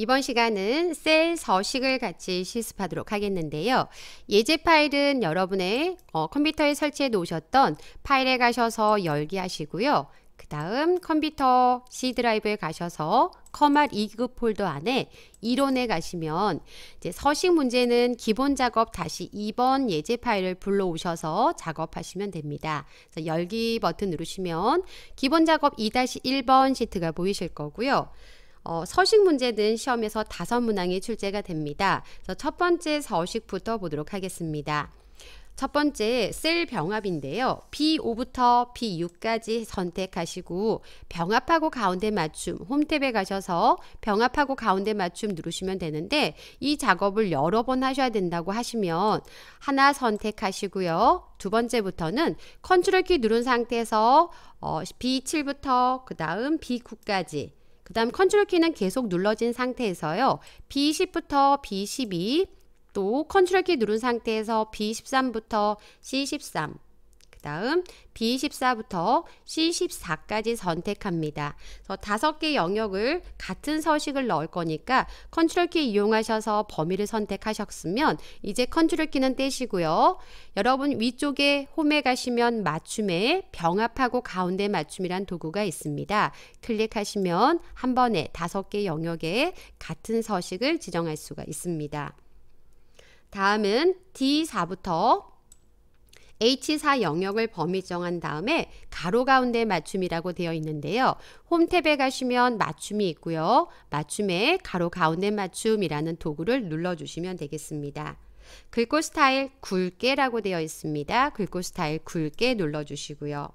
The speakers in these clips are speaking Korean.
이번 시간은 셀 서식을 같이 실습하도록 하겠는데요. 예제 파일은 여러분의 어, 컴퓨터에 설치해 놓으셨던 파일에 가셔서 열기 하시고요. 그 다음 컴퓨터 C 드라이브에 가셔서 커말 2급 폴더 안에 이론에 가시면 이제 서식 문제는 기본 작업 다시 2번 예제 파일을 불러오셔서 작업하시면 됩니다. 그래서 열기 버튼 누르시면 기본 작업 2-1번 시트가 보이실 거고요. 어, 서식 문제는 시험에서 다섯 문항이 출제가 됩니다. 그래서 첫 번째 서식부터 보도록 하겠습니다. 첫 번째 셀 병합인데요. B5부터 B6까지 선택하시고 병합하고 가운데 맞춤 홈탭에 가셔서 병합하고 가운데 맞춤 누르시면 되는데 이 작업을 여러 번 하셔야 된다고 하시면 하나 선택하시고요. 두 번째부터는 컨트롤 키 누른 상태에서 어, B7부터 그 다음 B9까지 그 다음 컨트롤 키는 계속 눌러진 상태에서요. B10부터 B12 또 컨트롤 키 누른 상태에서 B13부터 C13 그 다음 B14부터 C14까지 선택합니다. 다섯 개 영역을 같은 서식을 넣을 거니까 컨트롤 키 이용하셔서 범위를 선택하셨으면 이제 컨트롤 키는 떼시고요. 여러분 위쪽에 홈에 가시면 맞춤에 병합하고 가운데 맞춤이란 도구가 있습니다. 클릭하시면 한 번에 다섯 개 영역에 같은 서식을 지정할 수가 있습니다. 다음은 D4부터 H4 영역을 범위 정한 다음에 가로 가운데 맞춤이라고 되어 있는데요. 홈탭에 가시면 맞춤이 있고요. 맞춤에 가로 가운데 맞춤이라는 도구를 눌러주시면 되겠습니다. 글꼴 스타일 굵게라고 되어 있습니다. 글꼴 스타일 굵게 눌러주시고요.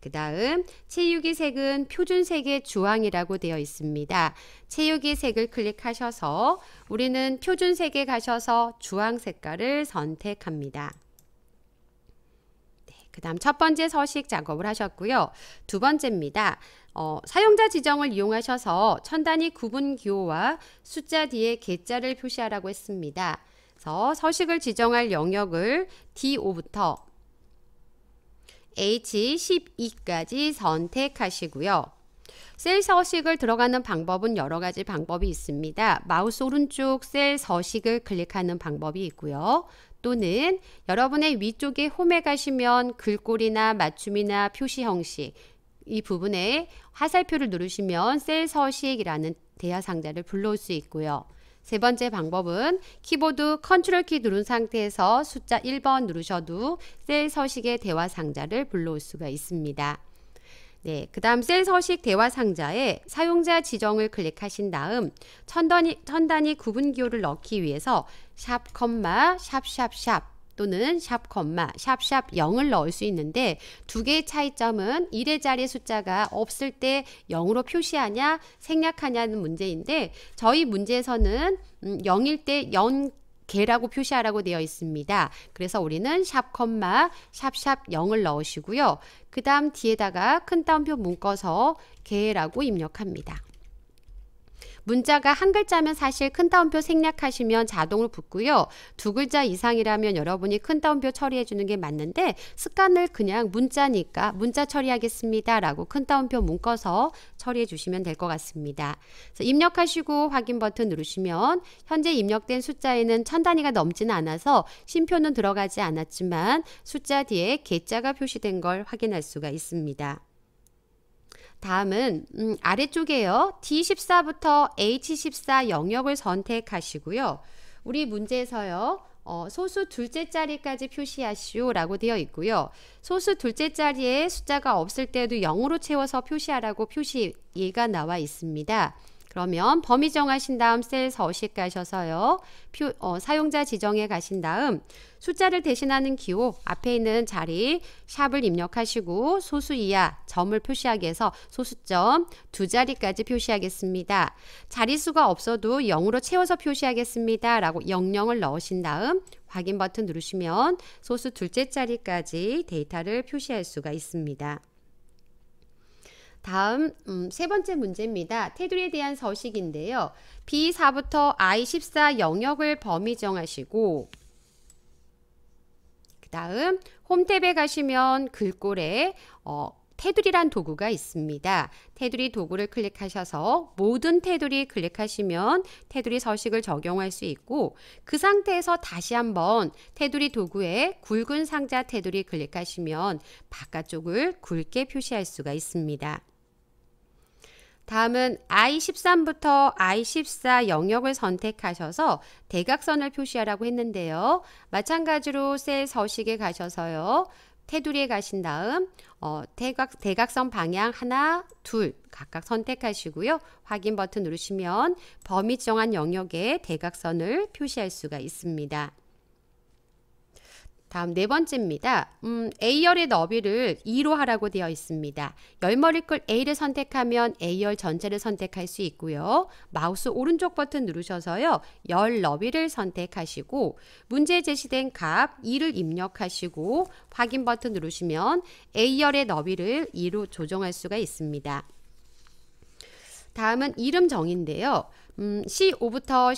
그 다음 채유기 색은 표준색의 주황이라고 되어 있습니다. 채유기 색을 클릭하셔서 우리는 표준색에 가셔서 주황 색깔을 선택합니다. 그 다음 첫 번째 서식 작업을 하셨고요. 두 번째입니다. 어, 사용자 지정을 이용하셔서 천 단위 구분 기호와 숫자 뒤에 개자를 표시하라고 했습니다. 그래서 서식을 지정할 영역을 D5부터 H12까지 선택하시고요. 셀 서식을 들어가는 방법은 여러 가지 방법이 있습니다. 마우스 오른쪽 셀 서식을 클릭하는 방법이 있고요. 또는 여러분의 위쪽에 홈에 가시면 글꼴이나 맞춤이나 표시 형식 이 부분에 화살표를 누르시면 셀 서식이라는 대화 상자를 불러올 수 있고요. 세 번째 방법은 키보드 컨트롤 키 누른 상태에서 숫자 1번 누르셔도 셀 서식의 대화 상자를 불러올 수가 있습니다. 네, 그 다음 센 서식 대화 상자에 사용자 지정을 클릭하신 다음 천단위, 천단위 구분기호를 넣기 위해서 샵, 컴마, 샵, 샵, 샵 또는 샵, 컴마, 샵, 샵 0을 넣을 수 있는데 두 개의 차이점은 1의 자리 숫자가 없을 때 0으로 표시하냐 생략하냐는 문제인데 저희 문제에서는 음, 0일 때 0, 개라고 표시하라고 되어 있습니다. 그래서 우리는 샵 콤마 샵샵 0을 넣으시고요. 그 다음 뒤에다가 큰 따옴표 묶어서 개라고 입력합니다. 문자가 한 글자면 사실 큰 따옴표 생략하시면 자동으로 붙고요. 두 글자 이상이라면 여러분이 큰 따옴표 처리해 주는 게 맞는데 습관을 그냥 문자니까 문자 처리하겠습니다. 라고 큰 따옴표 묶어서 처리해 주시면 될 것 같습니다. 입력하시고 확인 버튼 누르시면 현재 입력된 숫자에는 천 단위가 넘지는 않아서 쉼표는 들어가지 않았지만 숫자 뒤에 개자가 표시된 걸 확인할 수가 있습니다. 다음은 음, 아래쪽에요. D14부터 H14 영역을 선택하시고요. 우리 문제에서요. 어, 소수 둘째 자리까지 표시하시오 라고 되어 있고요. 소수 둘째 자리에 숫자가 없을 때도 0으로 채워서 표시하라고 표시예가 나와 있습니다. 그러면 범위 정하신 다음 셀 서식 가셔서요. 표, 어, 사용자 지정에 가신 다음 숫자를 대신하는 기호 앞에 있는 자리 샵을 입력하시고 소수 이하 점을 표시하기 위해서 소수점 두 자리까지 표시하겠습니다. 자리수가 없어도 0으로 채워서 표시하겠습니다. 라고 영영을 넣으신 다음 확인 버튼 누르시면 소수 둘째 자리까지 데이터를 표시할 수가 있습니다. 다음 음, 세 번째 문제입니다. 테두리에 대한 서식인데요. B4부터 I14 영역을 범위 정하시고 그 다음 홈탭에 가시면 글꼴에 어, 테두리란 도구가 있습니다. 테두리 도구를 클릭하셔서 모든 테두리 클릭하시면 테두리 서식을 적용할 수 있고 그 상태에서 다시 한번 테두리 도구에 굵은 상자 테두리 클릭하시면 바깥쪽을 굵게 표시할 수가 있습니다. 다음은 I13부터 I14 영역을 선택하셔서 대각선을 표시하라고 했는데요. 마찬가지로 셀 서식에 가셔서요. 테두리에 가신 다음 어, 대각, 대각선 방향 하나, 둘 각각 선택하시고요. 확인 버튼 누르시면 범위 정한 영역에 대각선을 표시할 수가 있습니다. 다음 네 번째입니다. 음, A열의 너비를 2로 하라고 되어 있습니다. 열머리 끌 A를 선택하면 A열 전체를 선택할 수 있고요. 마우스 오른쪽 버튼 누르셔서요. 열 너비를 선택하시고 문제에 제시된 값 2를 입력하시고 확인 버튼 누르시면 A열의 너비를 2로 조정할 수가 있습니다. 다음은 이름 정의인데요. 음, C5부터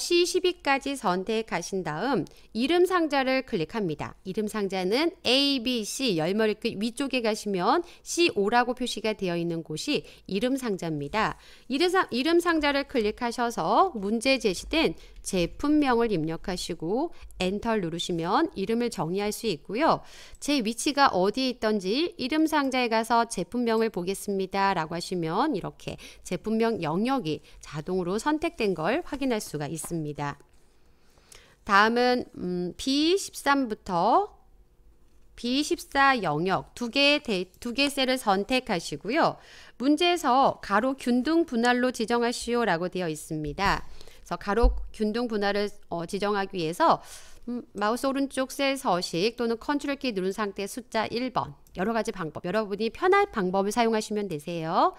C12까지 선택하신 다음 이름 상자를 클릭합니다. 이름 상자는 A, B, C 열머리 끝 그 위쪽에 가시면 C5라고 표시가 되어 있는 곳이 이름 상자입니다. 이름, 상, 이름 상자를 클릭하셔서 문제 제시된 제품명을 입력하시고 엔터를 누르시면 이름을 정의할 수 있고요. 제 위치가 어디에 있던지 이름 상자에 가서 제품명을 보겠습니다. 라고 하시면 이렇게 제품명 영역이 자동으로 선택된 걸 확인할 수가 있습니다. 다음은 음, B13부터 B14 영역 두 개의 두개 셀을 선택하시고요. 문제에서 가로 균등 분할로 지정하시오라고 되어 있습니다. 그래서 가로 균등 분할을 어, 지정하기 위해서 음, 마우스 오른쪽 셀 서식 또는 컨트롤 키 누른 상태 숫자 1번 여러 가지 방법 여러분이 편할 방법을 사용하시면 되세요.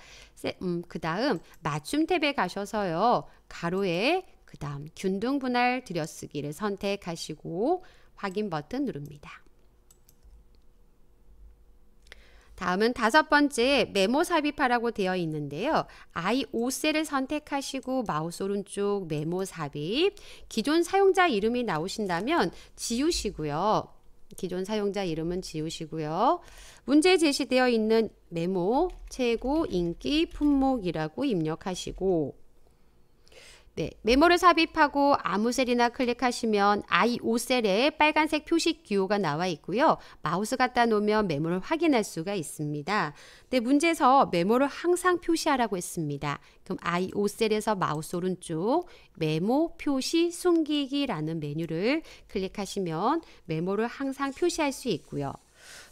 음, 그 다음 맞춤 탭에 가셔서요. 가로에 그 다음 균등 분할 들여쓰기를 선택하시고 확인 버튼 누릅니다. 다음은 다섯 번째 메모 삽입하라고 되어 있는데요. i 5셀을 선택하시고 마우스 오른쪽 메모 삽입 기존 사용자 이름이 나오신다면 지우시고요. 기존 사용자 이름은 지우시고요. 문제 제시되어 있는 메모 최고 인기 품목이라고 입력하시고 네, 메모를 삽입하고 아무 셀이나 클릭하시면 I5셀에 빨간색 표식 기호가 나와 있고요. 마우스 갖다 놓으면 메모를 확인할 수가 있습니다. 네, 문제에서 메모를 항상 표시하라고 했습니다. 그럼 I5셀에서 마우스 오른쪽 메모 표시 숨기기라는 메뉴를 클릭하시면 메모를 항상 표시할 수 있고요.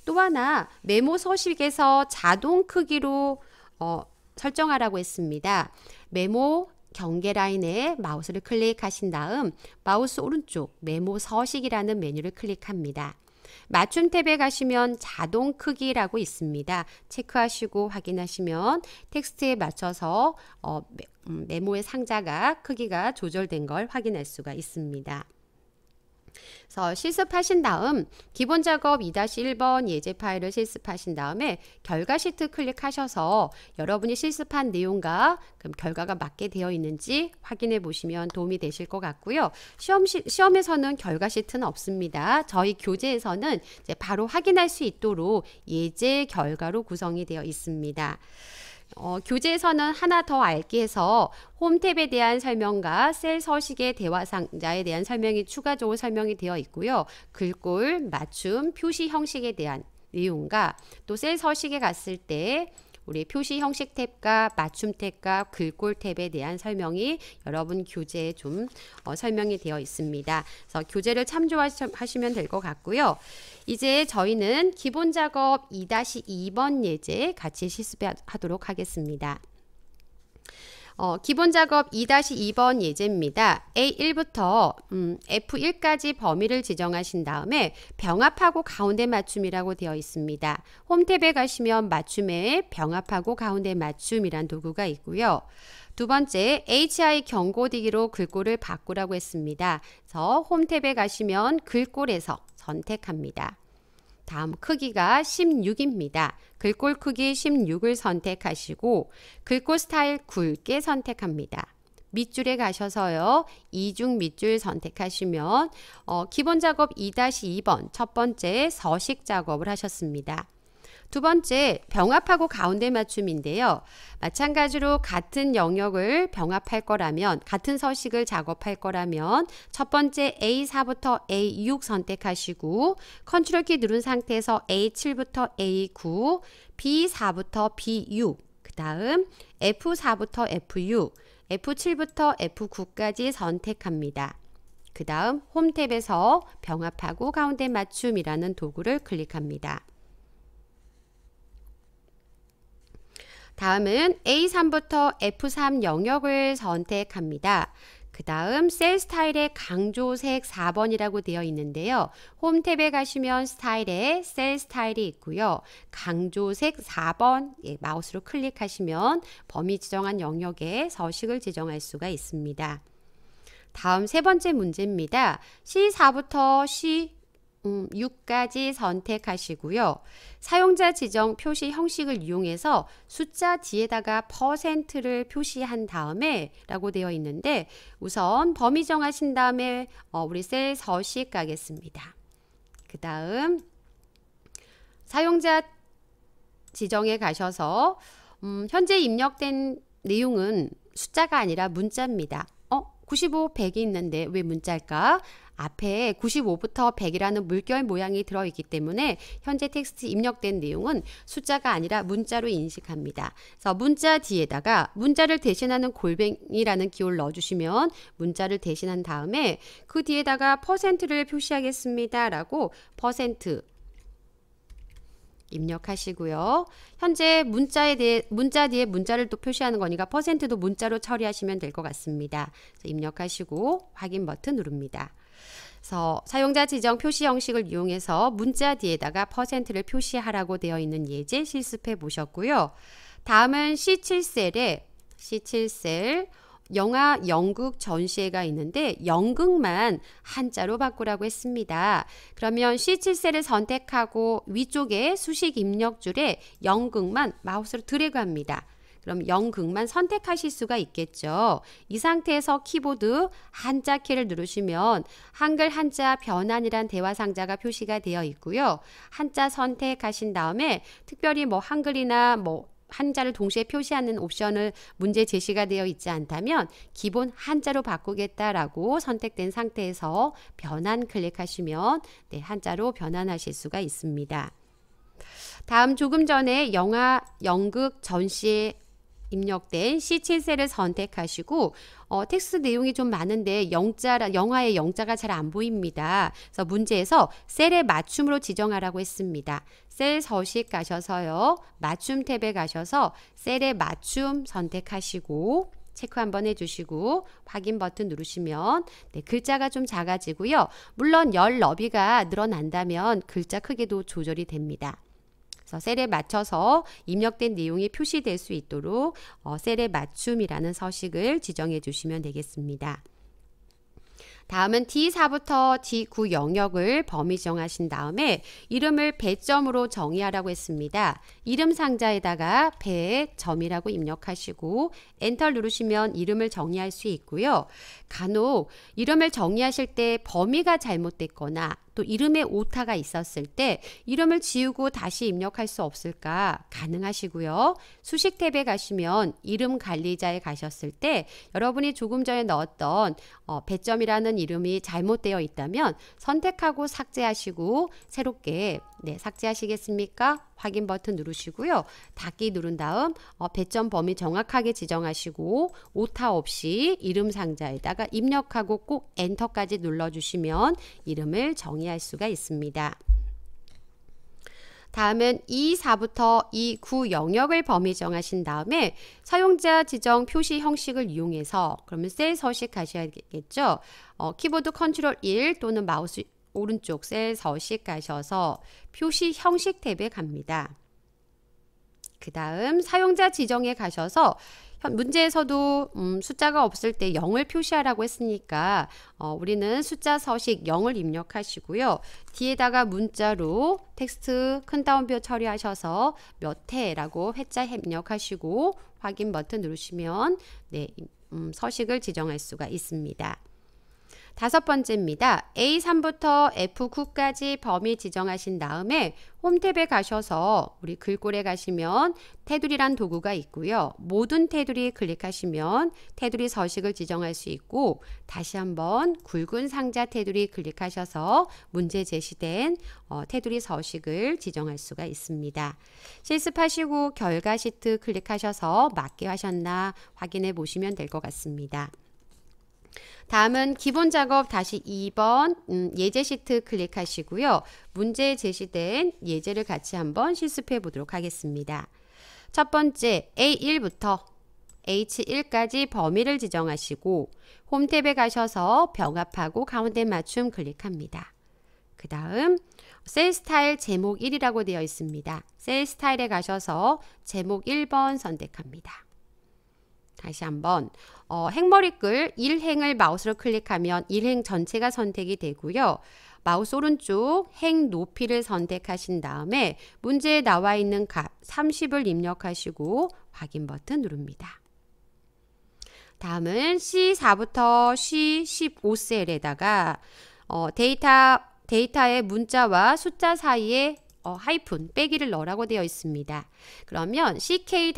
또 하나 메모 서식에서 자동 크기로 어, 설정하라고 했습니다. 메모 경계 라인에 마우스를 클릭하신 다음 마우스 오른쪽 메모 서식이라는 메뉴를 클릭합니다. 맞춤 탭에 가시면 자동 크기라고 있습니다. 체크하시고 확인하시면 텍스트에 맞춰서 어, 음, 메모의 상자가 크기가 조절된 걸 확인할 수가 있습니다. 그래서 실습하신 다음 기본 작업 2-1번 예제 파일을 실습하신 다음에 결과 시트 클릭하셔서 여러분이 실습한 내용과 그럼 결과가 맞게 되어 있는지 확인해 보시면 도움이 되실 것 같고요. 시험 시, 시험에서는 결과 시트는 없습니다. 저희 교재에서는 바로 확인할 수 있도록 예제 결과로 구성이 되어 있습니다. 어, 교재에서는 하나 더 알기 해서 홈탭에 대한 설명과 셀 서식의 대화 상자에 대한 설명이 추가적으로 설명이 되어 있고요. 글꼴, 맞춤, 표시 형식에 대한 내용과 또 셀 서식에 갔을 때 우리 표시 형식 탭과 맞춤 탭과 글꼴 탭에 대한 설명이 여러분 교재에 좀 어, 설명이 되어 있습니다. 그래서 교재를 참조하시면 될 것 같고요. 이제 저희는 기본 작업 2-2번 예제 같이 실습하도록 하겠습니다. 어, 기본 작업 2-2번 예제입니다. A1부터 음, F1까지 범위를 지정하신 다음에 병합하고 가운데 맞춤이라고 되어 있습니다. 홈탭에 가시면 맞춤에 병합하고 가운데 맞춤이란 도구가 있고요. 두 번째, HI 경고디기로 글꼴을 바꾸라고 했습니다. 그래서 홈탭에 가시면 글꼴에서 선택합니다. 다음 크기가 16입니다. 글꼴 크기 16을 선택하시고 글꼴 스타일 굵게 선택합니다. 밑줄에 가셔서요. 이중 밑줄 선택하시면 어, 기본 작업 2-2번 첫 번째 서식 작업을 하셨습니다. 두 번째, 병합하고 가운데 맞춤인데요. 마찬가지로 같은 영역을 병합할 거라면, 같은 서식을 작업할 거라면, 첫 번째 A4부터 A6 선택하시고, 컨트롤 키 누른 상태에서 A7부터 A9, B4부터 B6, 그 다음 F4부터 F6, F7부터 F9까지 선택합니다. 그 다음 홈 탭에서 병합하고 가운데 맞춤이라는 도구를 클릭합니다. 다음은 A3부터 F3 영역을 선택합니다. 그 다음 셀 스타일의 강조색 4번이라고 되어 있는데요. 홈 탭에 가시면 스타일에 셀 스타일이 있고요. 강조색 4번 예, 마우스로 클릭하시면 범위 지정한 영역에 서식을 지정할 수가 있습니다. 다음 세 번째 문제입니다. C4부터 C 음, 6까지 선택하시고요. 사용자 지정 표시 형식을 이용해서 숫자 뒤에다가 퍼센트를 표시한 다음에 라고 되어 있는데 우선 범위 정하신 다음에 어, 우리 셀 서식 가겠습니다. 그 다음 사용자 지정에 가셔서 음, 현재 입력된 내용은 숫자가 아니라 문자입니다. 어? 95, 100이 있는데 왜 문자일까? 앞에 95부터 100이라는 물결 모양이 들어있기 때문에 현재 텍스트 입력된 내용은 숫자가 아니라 문자로 인식합니다. 그래서 문자 뒤에다가 문자를 대신하는 골뱅이라는 기호를 넣어주시면 문자를 대신한 다음에 그 뒤에다가 퍼센트를 표시하겠습니다. 라고 퍼센트 입력하시고요. 현재 문자에 대해 문자 뒤에 문자를 또 표시하는 거니까 퍼센트도 문자로 처리하시면 될 것 같습니다. 입력하시고 확인 버튼 누릅니다. 그래서 사용자 지정 표시 형식을 이용해서 문자 뒤에다가 퍼센트를 표시하라고 되어 있는 예제 실습해 보셨고요. 다음은 C7셀에 C7셀 영화 연극 전시회가 있는데 연극만 한자로 바꾸라고 했습니다. 그러면 C7셀을 선택하고 위쪽에 수식 입력줄에 연극만 마우스로 드래그합니다. 그럼 영극만 선택하실 수가 있겠죠. 이 상태에서 키보드 한자 키를 누르시면 한글 한자 변환이란 대화 상자가 표시가 되어 있고요. 한자 선택하신 다음에 특별히 뭐 한글이나 뭐 한자를 동시에 표시하는 옵션을 문제 제시가 되어 있지 않다면 기본 한자로 바꾸겠다라고 선택된 상태에서 변환 클릭하시면 네, 한자로 변환하실 수가 있습니다. 다음 조금 전에 영화 연극 전시 입력된 C7셀을 선택하시고 어, 텍스트 내용이 좀 많은데 영자 영화의 영자가 잘 안 보입니다. 그래서 문제에서 셀의 맞춤으로 지정하라고 했습니다. 셀 서식 가셔서요. 맞춤 탭에 가셔서 셀의 맞춤 선택하시고 체크 한번 해주시고 확인 버튼 누르시면 네, 글자가 좀 작아지고요. 물론 열 너비가 늘어난다면 글자 크기도 조절이 됩니다. 그래서 셀에 맞춰서 입력된 내용이 표시될 수 있도록 어, 셀에 맞춤이라는 서식을 지정해 주시면 되겠습니다. 다음은 D4부터 D9 영역을 범위 정하신 다음에 이름을 배점으로 정의하라고 했습니다. 이름 상자에다가 배점이라고 입력하시고 엔터 누르시면 이름을 정의할 수 있고요. 간혹 이름을 정의하실 때 범위가 잘못됐거나 또 이름에 오타가 있었을 때 이름을 지우고 다시 입력할 수 없을까 가능하시고요. 수식 탭에 가시면 이름 관리자에 가셨을 때 여러분이 조금 전에 넣었던 어, 배점이라는 이름이 잘못되어 있다면 선택하고 삭제하시고 새롭게 네, 삭제하시겠습니까? 확인 버튼 누르시고요. 닫기 누른 다음 어, 배점 범위 정확하게 지정하시고 오타 없이 이름 상자에다가 입력하고 꼭 엔터까지 눌러주시면 이름을 정의할 수가 있습니다. 다음은 E4부터 E9 영역을 범위 정하신 다음에 사용자 지정 표시 형식을 이용해서 그러면 셀 서식 하셔야겠죠. 어, 키보드 컨트롤 1 또는 마우스 오른쪽 셀 서식 가셔서 표시 형식 탭에 갑니다. 그 다음 사용자 지정에 가셔서 문제에서도 음, 숫자가 없을 때 0을 표시하라고 했으니까 어, 우리는 숫자 서식 0을 입력하시고요. 뒤에다가 문자로 텍스트 큰 따옴표 처리하셔서 몇 회라고 회자 입력하시고 확인 버튼 누르시면 네, 음, 서식을 지정할 수가 있습니다. 다섯 번째입니다. A3부터 F9까지 범위 지정하신 다음에 홈탭에 가셔서 우리 글꼴에 가시면 테두리란 도구가 있고요. 모든 테두리 클릭하시면 테두리 서식을 지정할 수 있고 다시 한번 굵은 상자 테두리 클릭하셔서 문제 제시된 어, 테두리 서식을 지정할 수가 있습니다. 실습하시고 결과 시트 클릭하셔서 맞게 하셨나 확인해 보시면 될 것 같습니다. 다음은 기본 작업 다시 2번 음, 예제 시트 클릭하시고요. 문제 제시된 예제를 같이 한번 실습해 보도록 하겠습니다. 첫 번째 A1부터 H1까지 범위를 지정하시고 홈탭에 가셔서 병합하고 가운데 맞춤 클릭합니다. 그 다음 셀 스타일 제목 1이라고 되어 있습니다. 셀 스타일에 가셔서 제목 1번 선택합니다. 다시 한번 어, 행머리글 1행을 마우스로 클릭하면 1행 전체가 선택이 되고요. 마우스 오른쪽 행 높이를 선택하신 다음에 문제에 나와 있는 값 30을 입력하시고 확인 버튼 누릅니다. 다음은 C4부터 C15셀에다가 어, 데이터, 데이터의 문자와 숫자 사이에 어, 하이픈 빼기를 넣으라고 되어 있습니다. 그러면 CK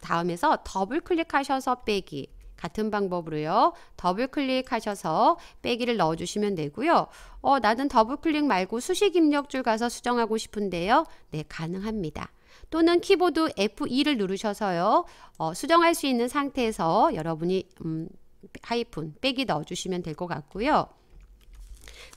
다음에서 더블 클릭하셔서 빼기 같은 방법으로요. 더블 클릭하셔서 빼기를 넣어주시면 되고요. 어, 나는 더블 클릭 말고 수식 입력줄 가서 수정하고 싶은데요. 네, 가능합니다. 또는 키보드 F2를 누르셔서요. 어, 수정할 수 있는 상태에서 여러분이 음, 하이픈 빼기 넣어주시면 될 것 같고요.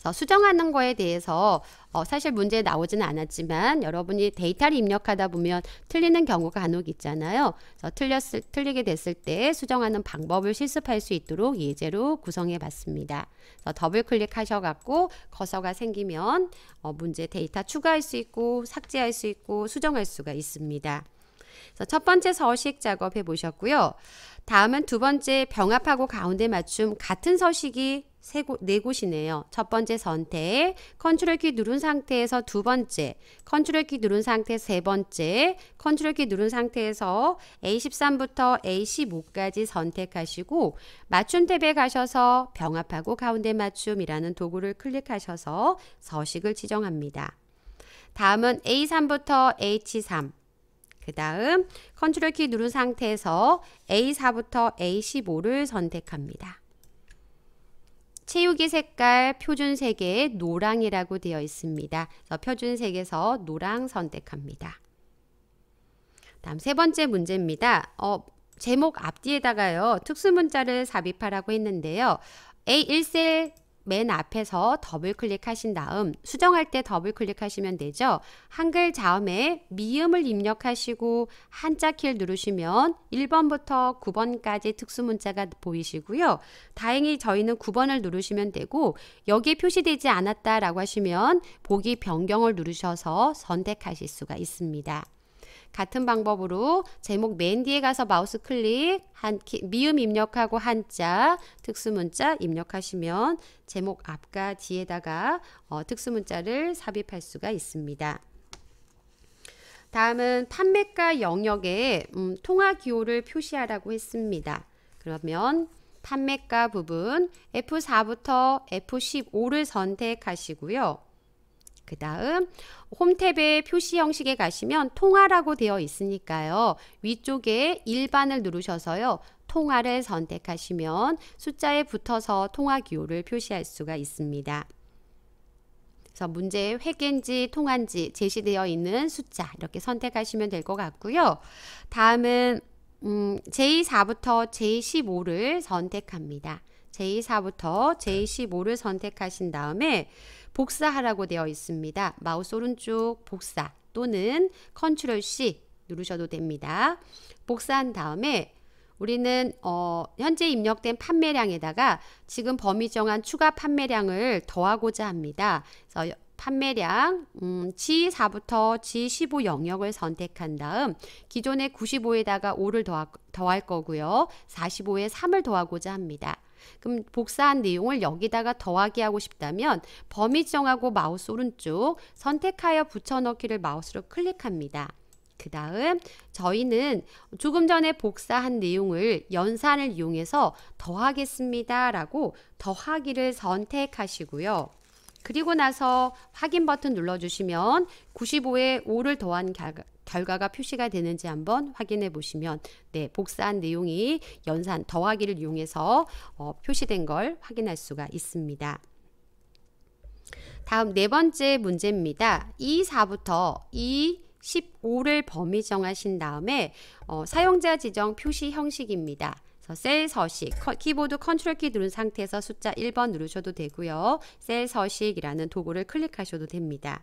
어, 수정하는 거에 대해서 어, 사실 문제 나오지는 않았지만 여러분이 데이터를 입력하다 보면 틀리는 경우가 간혹 있잖아요. 틀렸을, 틀리게 됐을 때 수정하는 방법을 실습할 수 있도록 예제로 구성해 봤습니다. 더블 클릭하셔갖고 커서가 생기면 어, 문제 데이터 추가할 수 있고 삭제할 수 있고 수정할 수가 있습니다. 첫 번째 서식 작업 해보셨고요. 다음은 두 번째 병합하고 가운데 맞춤 같은 서식이 세 곳, 네 곳이네요. 첫 번째 선택, 컨트롤 키 누른 상태에서 두 번째, 컨트롤 키 누른 상태 세 번째, 컨트롤 키 누른 상태에서 A13부터 A15까지 선택하시고 맞춤 탭에 가셔서 병합하고 가운데 맞춤이라는 도구를 클릭하셔서 서식을 지정합니다. 다음은 A3부터 H3, 그 다음 컨트롤 키 누른 상태에서 A4부터 A15를 선택합니다. 채우기 색깔 표준색의 노랑이라고 되어 있습니다. 표준색에서 노랑 선택합니다. 다음 세 번째 문제입니다. 어, 제목 앞뒤에다가요. 특수문자를 삽입하라고 했는데요. A1셀 맨 앞에서 더블 클릭하신 다음 수정할 때 더블 클릭하시면 되죠. 한글 자음에 미음을 입력하시고 한자 키를 누르시면 1번부터 9번까지 특수 문자가 보이시고요. 다행히 저희는 9번을 누르시면 되고 여기에 표시되지 않았다라고 하시면 보기 변경을 누르셔서 선택하실 수가 있습니다. 같은 방법으로 제목 맨 뒤에 가서 마우스 클릭, 한, 미음 입력하고 한자, 특수문자 입력하시면 제목 앞과 뒤에다가 어, 특수문자를 삽입할 수가 있습니다. 다음은 판매가 영역에 음, 통화 기호를 표시하라고 했습니다. 그러면 판매가 부분 F4부터 F15를 선택하시고요. 그 다음 홈탭에 표시 형식에 가시면 통화라고 되어 있으니까요. 위쪽에 일반을 누르셔서요. 통화를 선택하시면 숫자에 붙어서 통화 기호를 표시할 수가 있습니다. 그래서 문제의 회계인지 통한지 제시되어 있는 숫자 이렇게 선택하시면 될 것 같고요. 다음은 음, J4부터 J15를 선택합니다. J4부터 J15를 선택하신 다음에 복사하라고 되어 있습니다. 마우스 오른쪽 복사 또는 컨트롤 C 누르셔도 됩니다. 복사한 다음에 우리는 어, 현재 입력된 판매량에다가 지금 범위 정한 추가 판매량을 더하고자 합니다. 그래서 판매량 음, G4부터 G15 영역을 선택한 다음 기존의 95에다가 5를 더하, 더할 거고요. 45에 3을 더하고자 합니다. 그럼 복사한 내용을 여기다가 더하기 하고 싶다면 범위 정하고 마우스 오른쪽 선택하여 붙여넣기를 마우스로 클릭합니다. 그 다음 저희는 조금 전에 복사한 내용을 연산을 이용해서 더하겠습니다 라고 더하기를 선택하시고요. 그리고 나서 확인 버튼 눌러주시면 95에 5를 더한 결과가 표시가 되는지 한번 확인해 보시면 네, 복사한 내용이 연산 더하기를 이용해서 어, 표시된 걸 확인할 수가 있습니다. 다음 네 번째 문제입니다. E4부터 E 15를 범위 정하신 다음에 어, 사용자 지정 표시 형식입니다. 셀 서식, 키보드 컨트롤 키 누른 상태에서 숫자 1번 누르셔도 되고요. 셀 서식이라는 도구를 클릭하셔도 됩니다.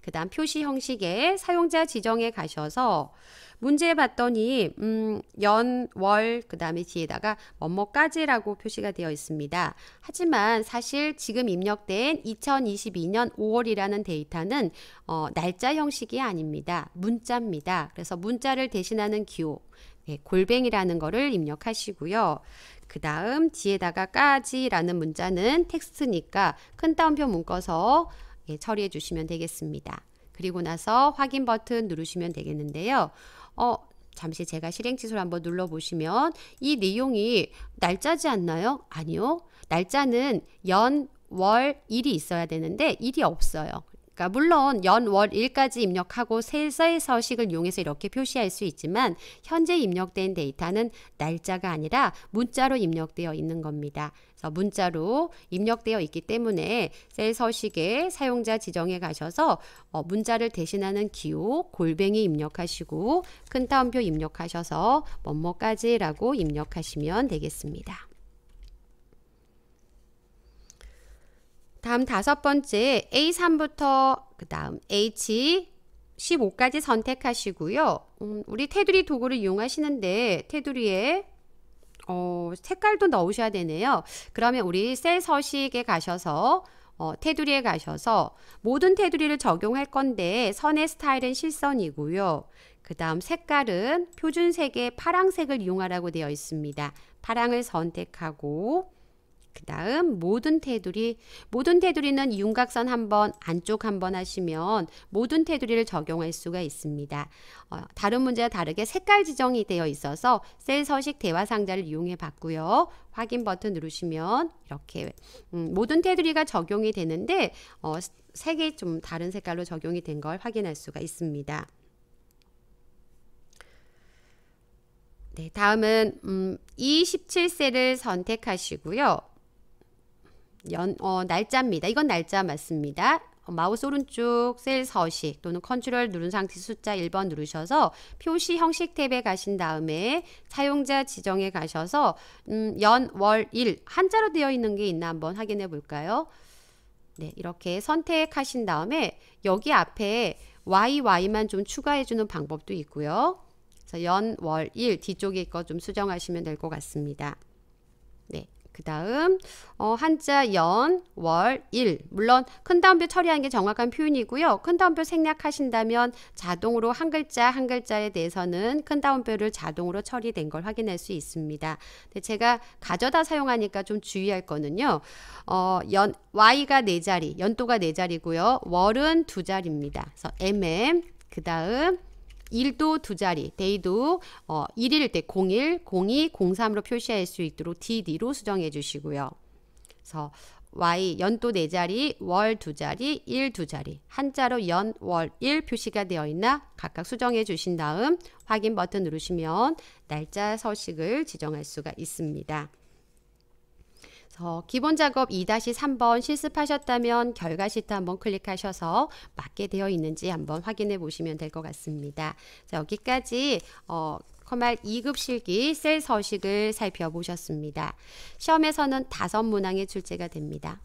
그 다음 표시 형식의 사용자 지정에 가셔서 문제 봤더니 음, 연, 월, 그 다음에 뒤에다가 뭐뭐까지라고 표시가 되어 있습니다. 하지만 사실 지금 입력된 2022년 5월이라는 데이터는 어, 날짜 형식이 아닙니다. 문자입니다. 그래서 문자를 대신하는 기호, 네, 골뱅이라는 거를 입력하시고요. 그 다음 뒤에다가 까지라는 문자는 텍스트니까 큰 따옴표 묶어서 예, 처리해 주시면 되겠습니다. 그리고 나서 확인 버튼 누르시면 되겠는데요. 어, 잠시 제가 실행 취소를 한번 눌러 보시면 이 내용이 날짜지 않나요? 아니요. 날짜는 연, 월, 일이 있어야 되는데 일이 없어요. 그러니까 물론 연, 월, 일까지 입력하고 셀서의 서식을 이용해서 이렇게 표시할 수 있지만 현재 입력된 데이터는 날짜가 아니라 문자로 입력되어 있는 겁니다. 그래서 문자로 입력되어 있기 때문에 셀 서식에 사용자 지정에 가셔서 어, 문자를 대신하는 기호, 골뱅이 입력하시고 큰 따옴표 입력하셔서 뭐뭐까지라고 입력하시면 되겠습니다. 다음 다섯 번째 A3부터 그 다음 H15까지 선택하시고요. 음, 우리 테두리 도구를 이용하시는데 테두리에 어, 색깔도 넣으셔야 되네요. 그러면 우리 셀 서식에 가셔서 어, 테두리에 가셔서 모든 테두리를 적용할 건데 선의 스타일은 실선이고요. 그 다음 색깔은 표준색의 파랑색을 이용하라고 되어 있습니다. 파랑을 선택하고 그 다음 모든 테두리 모든 테두리는 윤곽선 한 번 안쪽 한 번 하시면 모든 테두리를 적용할 수가 있습니다. 어, 다른 문제와 다르게 색깔 지정이 되어 있어서 셀 서식 대화 상자를 이용해 봤고요. 확인 버튼 누르시면 이렇게 음, 모든 테두리가 적용이 되는데 어, 색이 좀 다른 색깔로 적용이 된 걸 확인할 수가 있습니다. 네, 다음은 음, 27셀을 선택하시고요. 연, 어, 날짜입니다. 이건 날짜 맞습니다. 마우스 오른쪽 셀 서식 또는 컨트롤 누른 상태 숫자 1번 누르셔서 표시 형식 탭에 가신 다음에 사용자 지정에 가셔서 음, 연, 월, 일 한자로 되어 있는 게 있나 한번 확인해 볼까요? 네, 이렇게 선택하신 다음에 여기 앞에 YY만 좀 추가해 주는 방법도 있고요. 그래서 연, 월, 일 뒤쪽에 거 좀 수정하시면 될 것 같습니다. 그 다음 어, 한자 연, 월, 일 물론 큰 다음표 처리하는게 정확한 표현이고요. 큰 다음표 생략하신다면 자동으로 한 글자 한 글자에 대해서는 큰 다음표를 자동으로 처리된 걸 확인할 수 있습니다. 근데 제가 가져다 사용하니까 좀 주의할 거는요. 어, 연, y가 네자리 연도가 네자리고요 월은 두자리입니다 그래서 mm, 그 다음 1도두 자리, 데이도 어, 1일 때 01, 02, 03으로 표시할 수 있도록 DD로 수정해 주시고요. 그래서 Y 연도 네 자리, 월 두 자리, 일 두 자리, 한자로 연, 월, 일 표시가 되어 있나 각각 수정해 주신 다음 확인 버튼 누르시면 날짜 서식을 지정할 수가 있습니다. 그래서 기본 작업 2-3번 실습하셨다면 결과 시트 한번 클릭하셔서 맞게 되어 있는지 한번 확인해 보시면 될 것 같습니다. 자, 여기까지 어, 커말 2급 실기 셀 서식을 살펴보셨습니다. 시험에서는 다 문항의 출제가 됩니다.